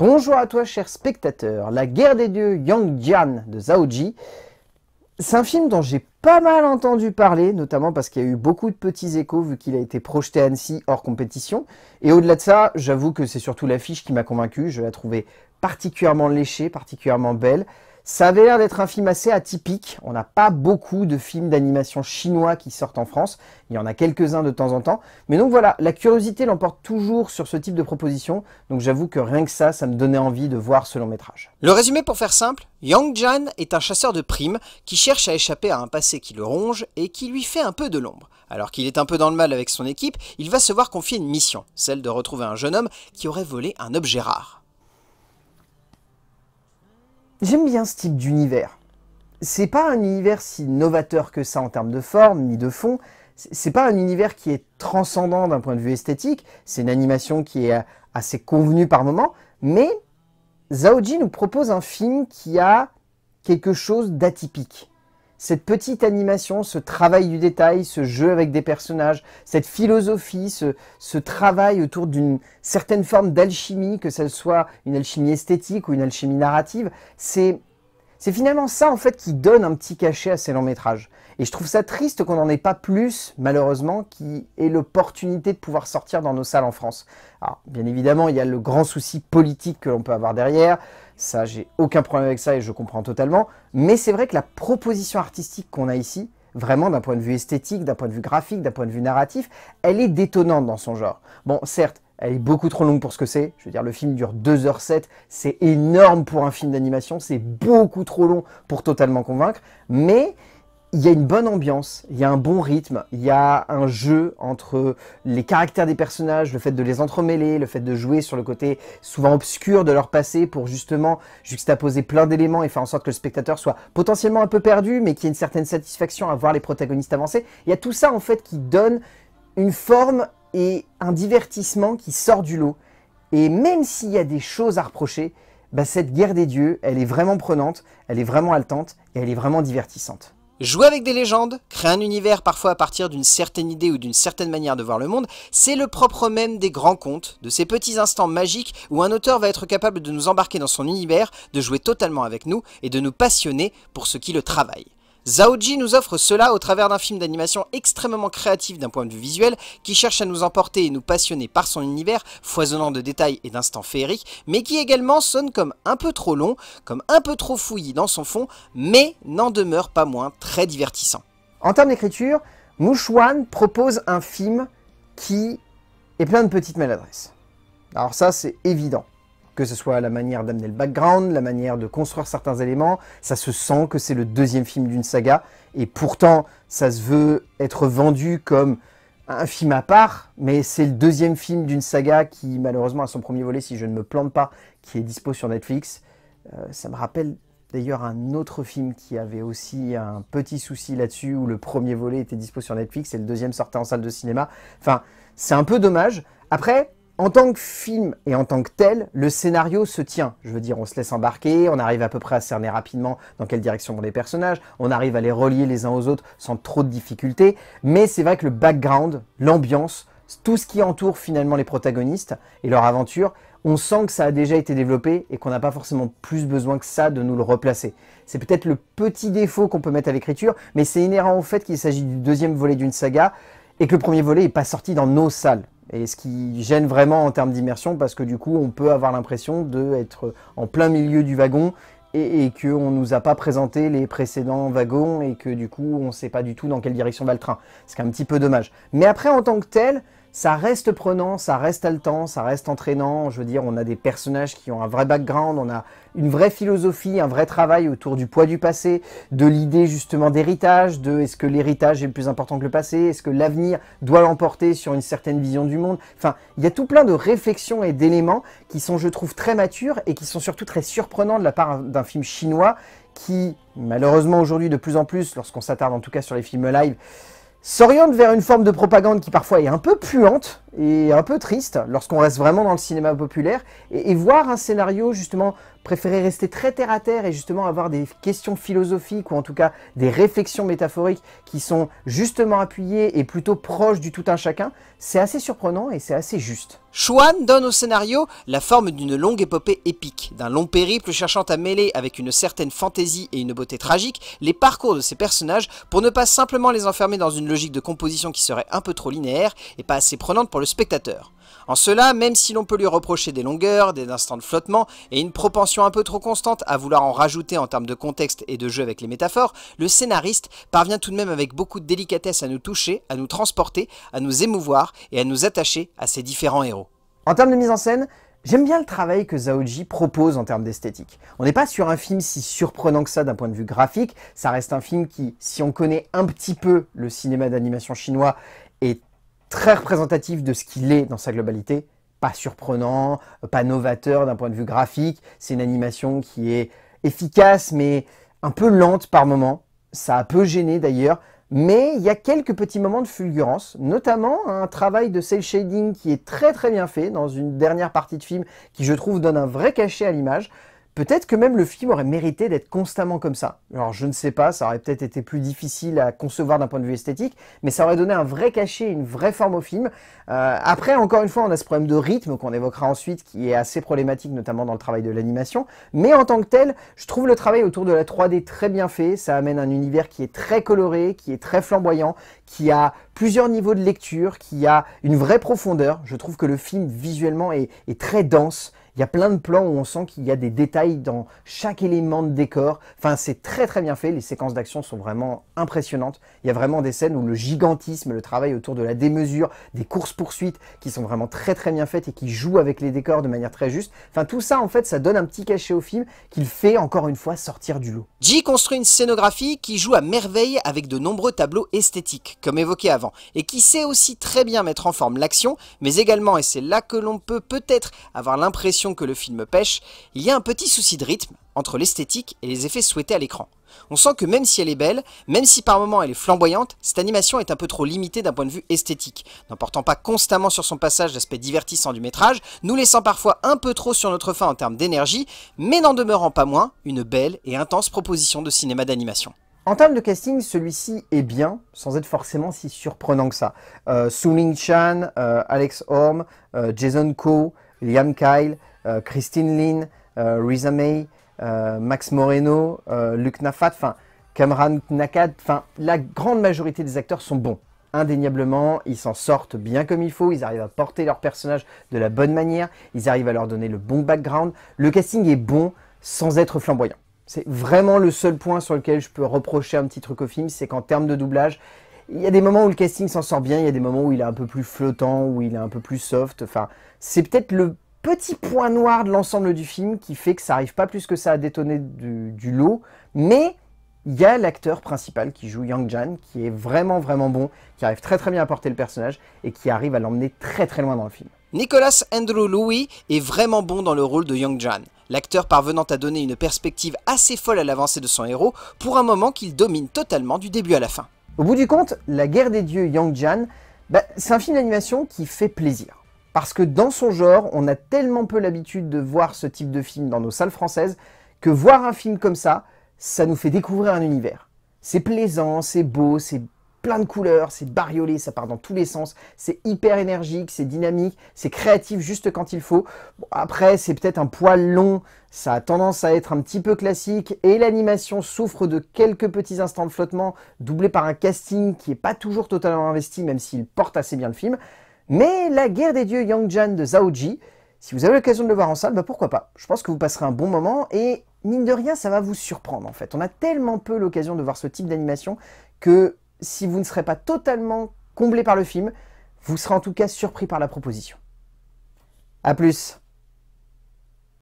Bonjour à toi, cher spectateur. La guerre des dieux, Yang Jian de Zhao Ji. C'est un film dont j'ai pas mal entendu parler, notamment parce qu'il y a eu beaucoup de petits échos vu qu'il a été projeté à Annecy hors compétition. Et au-delà de ça, j'avoue que c'est surtout l'affiche qui m'a convaincu. Je la trouvais particulièrement léchée, particulièrement belle. Ça avait l'air d'être un film assez atypique. On n'a pas beaucoup de films d'animation chinois qui sortent en France. Il y en a quelques-uns de temps en temps. Mais donc voilà, la curiosité l'emporte toujours sur ce type de proposition. Donc j'avoue que rien que ça, ça me donnait envie de voir ce long métrage. Le résumé pour faire simple, Yang Jan est un chasseur de primes qui cherche à échapper à un passé qui le ronge et qui lui fait un peu de l'ombre. Alors qu'il est un peu dans le mal avec son équipe, il va se voir confier une mission, celle de retrouver un jeune homme qui aurait volé un objet rare. J'aime bien ce type d'univers. C'est pas un univers si novateur que ça en termes de forme ni de fond. C'est pas un univers qui est transcendant d'un point de vue esthétique. C'est une animation qui est euh, assez convenue par moment. Mais Zaoji nous propose un film qui a quelque chose d'atypique cette petite animation, ce travail du détail, ce jeu avec des personnages, cette philosophie, ce, travail autour d'une certaine forme d'alchimie, que ce soit une alchimie esthétique ou une alchimie narrative, c'est c'est finalement ça en fait qui donne un petit cachet à ces longs métrages. Et je trouve ça triste qu'on n'en ait pas plus, malheureusement, qui ait l'opportunité de pouvoir sortir dans nos salles en France. Alors, bien évidemment, il y a le grand souci politique que l'on peut avoir derrière. Ça, j'ai aucun problème avec ça et je comprends totalement. Mais c'est vrai que la proposition artistique qu'on a ici, vraiment d'un point de vue esthétique, d'un point de vue graphique, d'un point de vue narratif, elle est détonnante dans son genre. Bon, certes, elle est beaucoup trop longue pour ce que c'est. Je veux dire, le film dure 2h07. C'est énorme pour un film d'animation. C'est beaucoup trop long pour totalement convaincre. Mais il y a une bonne ambiance, il y a un bon rythme, il y a un jeu entre les caractères des personnages, le fait de les entremêler, le fait de jouer sur le côté souvent obscur de leur passé pour justement juxtaposer plein d'éléments et faire en sorte que le spectateur soit potentiellement un peu perdu, mais qu'il y ait une certaine satisfaction à voir les protagonistes avancer. Il y a tout ça en fait qui donne une forme et un divertissement qui sort du lot. Et même s'il y a des choses à reprocher, bah, cette guerre des dieux, elle est vraiment prenante, elle est vraiment haletante et elle est vraiment divertissante. Jouer avec des légendes, créer un univers parfois à partir d'une certaine idée ou d'une certaine manière de voir le monde, c'est le propre même des grands contes, de ces petits instants magiques où un auteur va être capable de nous embarquer dans son univers, de jouer totalement avec nous et de nous passionner pour ce qui le travaille. Zaoji nous offre cela au travers d'un film d'animation extrêmement créatif d'un point de vue visuel qui cherche à nous emporter et nous passionner par son univers foisonnant de détails et d'instants féeriques, mais qui également sonne comme un peu trop long, comme un peu trop fouillis dans son fond, mais n'en demeure pas moins très divertissant. En termes d'écriture, Mouchouan propose un film qui est plein de petites maladresses. Alors ça, c'est évident que ce soit la manière d'amener le background, la manière de construire certains éléments. Ça se sent que c'est le deuxième film d'une saga, et pourtant, ça se veut être vendu comme un film à part, mais c'est le deuxième film d'une saga qui, malheureusement, a son premier volet, si je ne me plante pas, qui est dispo sur Netflix. Euh, ça me rappelle d'ailleurs un autre film qui avait aussi un petit souci là-dessus, où le premier volet était dispo sur Netflix et le deuxième sortait en salle de cinéma. Enfin, c'est un peu dommage. Après, en tant que film et en tant que tel, le scénario se tient. Je veux dire, on se laisse embarquer, on arrive à peu près à cerner rapidement dans quelle direction vont les personnages, on arrive à les relier les uns aux autres sans trop de difficultés, mais c'est vrai que le background, l'ambiance, tout ce qui entoure finalement les protagonistes et leur aventure, on sent que ça a déjà été développé et qu'on n'a pas forcément plus besoin que ça de nous le replacer. C'est peut-être le petit défaut qu'on peut mettre à l'écriture, mais c'est inhérent au fait qu'il s'agit du deuxième volet d'une saga et que le premier volet n'est pas sorti dans nos salles. Et ce qui gêne vraiment en termes d'immersion, parce que du coup, on peut avoir l'impression d'être en plein milieu du wagon et, qu'on ne nous a pas présenté les précédents wagons et que du coup, on ne sait pas du tout dans quelle direction va le train. Ce qui est un petit peu dommage. Mais après, en tant que tel, ça reste prenant, ça reste haletant, ça reste entraînant. Je veux dire, on a des personnages qui ont un vrai background, on a une vraie philosophie, un vrai travail autour du poids du passé, de l'idée justement d'héritage, de est-ce que l'héritage est plus important que le passé, est-ce que l'avenir doit l'emporter sur une certaine vision du monde. Enfin, il y a tout plein de réflexions et d'éléments qui sont, je trouve, très matures et qui sont surtout très surprenants de la part d'un film chinois qui, malheureusement aujourd'hui de plus en plus, lorsqu'on s'attarde en tout cas sur les films live, s'oriente vers une forme de propagande qui parfois est un peu puante, et un peu triste lorsqu'on reste vraiment dans le cinéma populaire et, voir un scénario justement préférer rester très terre à terre et justement avoir des questions philosophiques ou en tout cas des réflexions métaphoriques qui sont justement appuyées et plutôt proches du tout un chacun, c'est assez surprenant et c'est assez juste. Schwann donne au scénario la forme d'une longue épopée épique, d'un long périple cherchant à mêler avec une certaine fantaisie et une beauté tragique les parcours de ses personnages pour ne pas simplement les enfermer dans une logique de composition qui serait un peu trop linéaire et pas assez prenante pour le spectateur. En cela, même si l'on peut lui reprocher des longueurs, des instants de flottement et une propension un peu trop constante à vouloir en rajouter en termes de contexte et de jeu avec les métaphores, le scénariste parvient tout de même avec beaucoup de délicatesse à nous toucher, à nous transporter, à nous émouvoir et à nous attacher à ses différents héros. En termes de mise en scène, J'aime bien le travail que Zaoji propose en termes d'esthétique. On n'est pas sur un film si surprenant que ça d'un point de vue graphique, ça reste un film qui, si on connaît un petit peu le cinéma d'animation chinois, est très représentatif de ce qu'il est dans sa globalité, pas surprenant, pas novateur d'un point de vue graphique, c'est une animation qui est efficace mais un peu lente par moment, ça a peu gêné d'ailleurs, mais il y a quelques petits moments de fulgurance, notamment un travail de cel shading qui est très très bien fait dans une dernière partie de film qui je trouve donne un vrai cachet à l'image. Peut-être que même le film aurait mérité d'être constamment comme ça. Alors je ne sais pas, ça aurait peut-être été plus difficile à concevoir d'un point de vue esthétique, mais ça aurait donné un vrai cachet, une vraie forme au film. Euh, après, encore une fois, on a ce problème de rythme qu'on évoquera ensuite, qui est assez problématique, notamment dans le travail de l'animation. Mais en tant que tel, je trouve le travail autour de la 3D très bien fait. Ça amène un univers qui est très coloré, qui est très flamboyant, qui a plusieurs niveaux de lecture, qui a une vraie profondeur. Je trouve que le film visuellement est très dense il y a plein de plans où on sent qu'il y a des détails dans chaque élément de décor. Enfin, c'est très très bien fait. Les séquences d'action sont vraiment impressionnantes. Il y a vraiment des scènes où le gigantisme, le travail autour de la démesure, des courses-poursuites qui sont vraiment très très bien faites et qui jouent avec les décors de manière très juste. Enfin, tout ça en fait, ça donne un petit cachet au film qu'il fait encore une fois sortir du lot. J construit une scénographie qui joue à merveille avec de nombreux tableaux esthétiques, comme évoqué avant, et qui sait aussi très bien mettre en forme l'action, mais également, et c'est là que l'on peut peut-être avoir l'impression que le film pêche, il y a un petit souci de rythme entre l'esthétique et les effets souhaités à l'écran. On sent que même si elle est belle, même si par moments elle est flamboyante, cette animation est un peu trop limitée d'un point de vue esthétique, n'emportant pas constamment sur son passage l'aspect divertissant du métrage, nous laissant parfois un peu trop sur notre fin en termes d'énergie, mais n'en demeurant pas moins une belle et intense proposition de cinéma d'animation. En termes de casting, celui-ci est bien, sans être forcément si surprenant que ça. Euh, Chan, euh, Alex Horm, euh, Jason Coe, Liam Kyle, euh, Christine Lynn, euh, Riza May, euh, Max Moreno, Luc Nafat, enfin Cameron Nakad, enfin la grande majorité des acteurs sont bons. Indéniablement, ils s'en sortent bien comme il faut, ils arrivent à porter leurs personnages de la bonne manière, ils arrivent à leur donner le bon background. Le casting est bon sans être flamboyant. C'est vraiment le seul point sur lequel je peux reprocher un petit truc au film, c'est qu'en termes de doublage, il y a des moments où le casting s'en sort bien, il y a des moments où il est un peu plus flottant, où il est un peu plus soft. Enfin, c'est peut-être le petit point noir de l'ensemble du film qui fait que ça arrive pas plus que ça à détonner du, lot, mais il y a l'acteur principal qui joue Yang Jan, qui est vraiment vraiment bon, qui arrive très très bien à porter le personnage et qui arrive à l'emmener très très loin dans le film. Nicolas Andrew Louis est vraiment bon dans le rôle de Yang Jan, l'acteur parvenant à donner une perspective assez folle à l'avancée de son héros pour un moment qu'il domine totalement du début à la fin. Au bout du compte, La guerre des dieux Yang Jan, bah, c'est un film d'animation qui fait plaisir. Parce que dans son genre, on a tellement peu l'habitude de voir ce type de film dans nos salles françaises que voir un film comme ça, ça nous fait découvrir un univers. C'est plaisant, c'est beau, c'est plein de couleurs, c'est bariolé, ça part dans tous les sens, c'est hyper énergique, c'est dynamique, c'est créatif juste quand il faut. après, c'est peut-être un poil long, ça a tendance à être un petit peu classique, et l'animation souffre de quelques petits instants de flottement, doublé par un casting qui n'est pas toujours totalement investi, même s'il porte assez bien le film. Mais la guerre des dieux Yang de Zhao si vous avez l'occasion de le voir en salle, bah, pourquoi pas Je pense que vous passerez un bon moment et mine de rien, ça va vous surprendre en fait. On a tellement peu l'occasion de voir ce type d'animation que si vous ne serez pas totalement comblé par le film, vous serez en tout cas surpris par la proposition. A plus